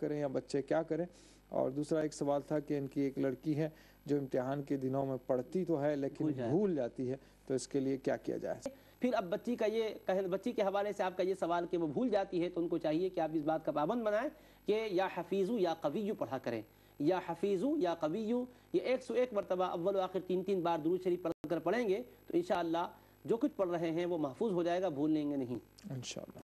करें या बच्चे क्या करें और दूसरा एक सवाल था कि इनकी एक लड़की है जो इम्तिहान के दिनों में पढ़ती तो है लेकिन भूल जाती है तो इसके लिए क्या किया जाए फिर अब बच्ची का ये कह बच्ची के हवाले से आपका ये सवाल कि वो भूल जाती है तो उनको चाहिए कि आप इस बात का पाबंद बनाएं कि या हफीज़ु या कवीयू पढ़ा करें या हफीज़ु या कवीयू ये एक सौ एक मरतबा अव्वल आखिर तीन तीन बार दुरू शरीफ पढ़ कर पढ़ेंगे तो इन जो कुछ पढ़ रहे हैं वो महफूज हो जाएगा भूल लेंगे नहीं इन